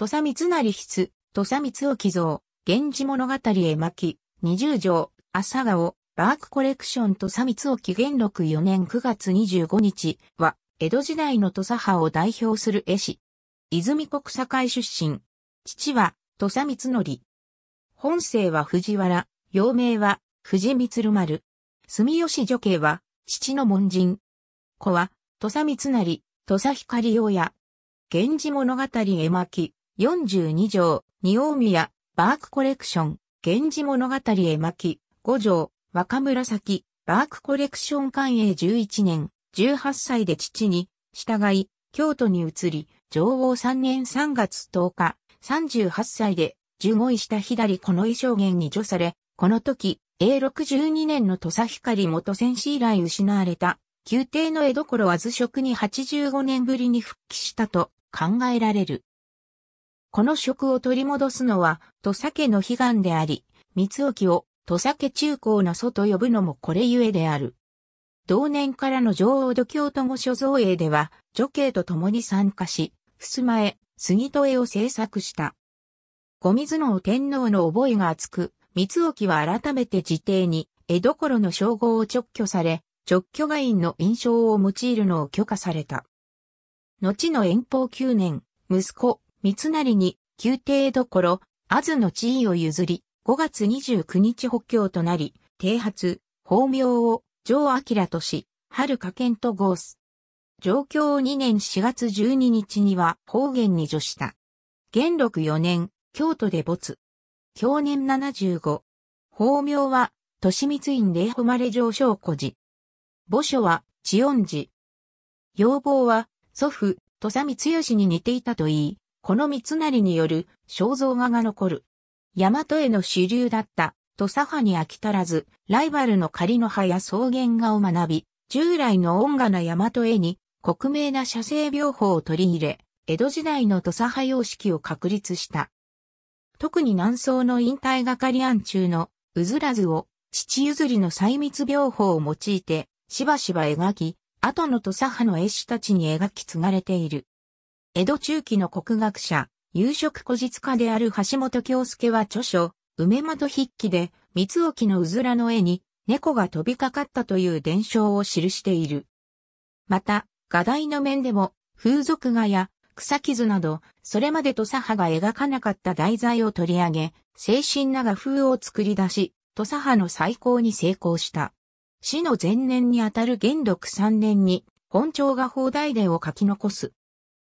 土佐光成筆、土佐光沖像、源氏物語絵巻、二十条、朝顔、バークコレクション土佐光沖元禄4年9月25日は、江戸時代の土佐派を代表する絵師。泉国境出身。父は、土佐光則。本姓は藤原、幼名は、藤光丸。住吉女系は、父の門人。子は、土佐光成、土佐光親。源氏物語絵巻、42条、二大宮、バークコレクション、源氏物語絵巻、5条、若紫、バークコレクション官営11年、18歳で父に、従い、京都に移り、上王3年3月10日、38歳で、15位した左この衣装言に除され、この時、A62 年の土佐光元戦士以来失われた、宮廷の絵所は図職に85年ぶりに復帰したと考えられる。この職を取り戻すのは、土佐家の悲願であり、三沖を土佐家中高の祖と呼ぶのもこれゆえである。同年からの上王土京都御所造営では、女系と共に参加し、襖絵、杉戸絵を制作した。御水の天皇の覚えが厚く、三沖は改めて自邸に、絵どころの称号を直挙され、直挙外院の印象を用いるのを許可された。後の延宝9年、息子、三成に宮廷どころ、安の地位を譲り、5月29日補強となり、帝発、法名を上明とし、春加健と合す。上京2年4月12日には方言に助した。元禄4年、京都で没。京年75。法名は、利光院霊誉上昇古寺。墓所は、千音寺。要望は、祖父、土佐光義に似ていたといい、この三成による肖像画が残る。大和への主流だった、土佐派に飽き足らず、ライバルの仮の葉や草原画を学び、従来の音画な大和絵に、克明な写生描法を取り入れ、江戸時代の土佐派様式を確立した。特に南宋の引退係案中の、うずらずを、父譲りの細密描法を用いて、しばしば描き、後の土佐派の絵師たちに描き継がれている。江戸中期の国学者、有食古実家である橋本京介は著書、梅本筆記で、三沖のうずらの絵に、猫が飛びかかったという伝承を記している。また、画題の面でも、風俗画や草傷など、それまでと佐派が描かなかった題材を取り上げ、精神な画風を作り出し、土佐派の再興に成功した。死の前年にあたる元禄3年に、本庁が放題伝を書き残す。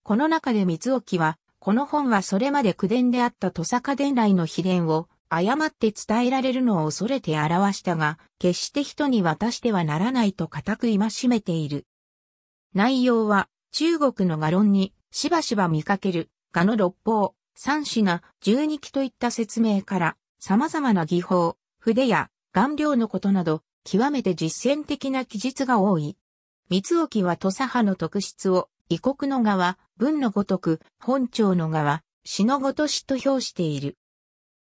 この中でつ置は、この本はそれまで口伝であった土坂伝来の秘伝を、誤って伝えられるのを恐れて表したが、決して人に渡してはならないと固く戒めている。内容は、中国の画論に、しばしば見かける、画の六方、三品、十二期といった説明から、様々な技法、筆や、顔料のことなど、極めて実践的な記述が多い。三沖は土佐派の特質を、異国の側、文のごとく、本朝の側、死のごとしと評している。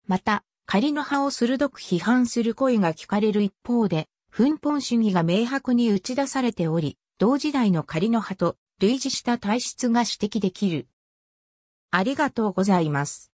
また、仮の葉を鋭く批判する声が聞かれる一方で、奮本主義が明白に打ち出されており、同時代の仮の葉と類似した体質が指摘できる。ありがとうございます。